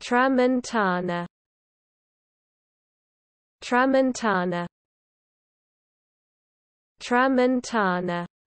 Tramontana Tramontana Tramontana